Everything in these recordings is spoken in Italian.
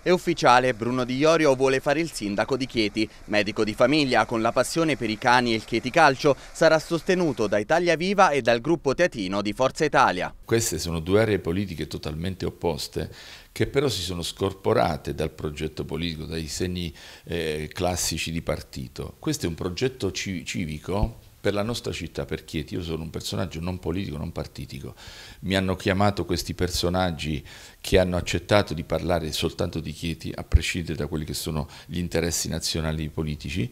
È ufficiale, Bruno Di Iorio vuole fare il sindaco di Chieti. Medico di famiglia, con la passione per i cani e il Chieti Calcio, sarà sostenuto da Italia Viva e dal gruppo teatino di Forza Italia. Queste sono due aree politiche totalmente opposte che però si sono scorporate dal progetto politico, dai segni eh, classici di partito. Questo è un progetto civico per la nostra città, per Chieti. Io sono un personaggio non politico, non partitico. Mi hanno chiamato questi personaggi che hanno accettato di parlare soltanto di Chieti, a prescindere da quelli che sono gli interessi nazionali politici.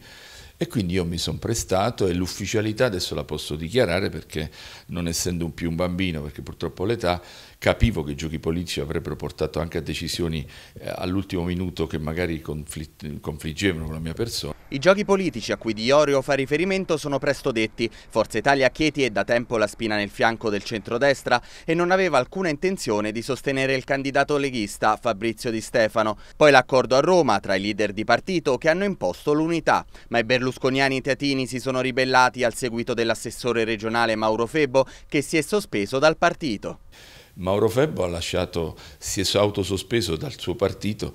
E quindi io mi sono prestato e l'ufficialità adesso la posso dichiarare perché non essendo più un bambino, perché purtroppo l'età, capivo che i giochi politici avrebbero portato anche a decisioni eh, all'ultimo minuto che magari confliggevano con la mia persona. I giochi politici a cui Di Iorio fa riferimento sono presto detti. Forza Italia Chieti è da tempo la spina nel fianco del centrodestra e non aveva alcuna intenzione di sostenere il candidato leghista Fabrizio Di Stefano. Poi l'accordo a Roma tra i leader di partito che hanno imposto l'unità. Ma i berlusconiani teatini si sono ribellati al seguito dell'assessore regionale Mauro Febbo che si è sospeso dal partito. Mauro Febbo lasciato, si è autosospeso dal suo partito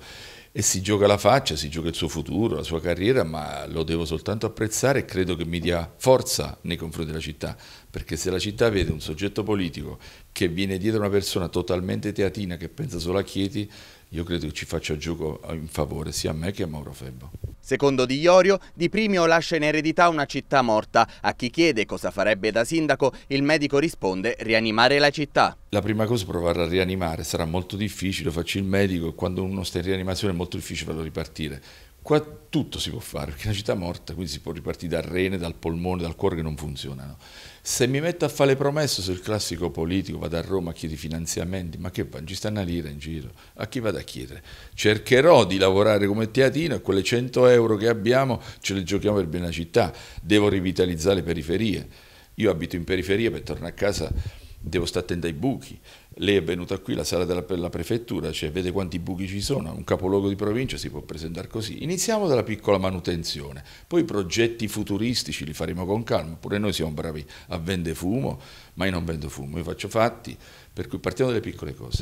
e si gioca la faccia, si gioca il suo futuro, la sua carriera, ma lo devo soltanto apprezzare e credo che mi dia forza nei confronti della città, perché se la città vede un soggetto politico che viene dietro una persona totalmente teatina che pensa solo a Chieti, io credo che ci faccia gioco in favore sia a me che a Mauro Febbo. Secondo Di Iorio, Di Primio lascia in eredità una città morta. A chi chiede cosa farebbe da sindaco, il medico risponde rianimare la città. La prima cosa è provare a rianimare, sarà molto difficile, faccio il medico e quando uno sta in rianimazione è molto difficile farlo ripartire. Qua tutto si può fare, perché è una città morta, quindi si può ripartire dal rene, dal polmone, dal cuore che non funzionano. Se mi metto a fare le promesse sul classico politico, vado a Roma a chiedere finanziamenti, ma che ci sta una lira in giro, a chi vado a chiedere? Cercherò di lavorare come teatino e quelle 100 euro che abbiamo ce le giochiamo per bene la città, devo rivitalizzare le periferie. Io abito in periferia per tornare a casa devo stare attento ai buchi. Lei è venuta qui, la sala della la prefettura, cioè vede quanti buchi ci sono, un capoluogo di provincia si può presentare così. Iniziamo dalla piccola manutenzione, poi i progetti futuristici li faremo con calma, pure noi siamo bravi a vendere fumo, ma io non vendo fumo, io faccio fatti, per cui partiamo dalle piccole cose.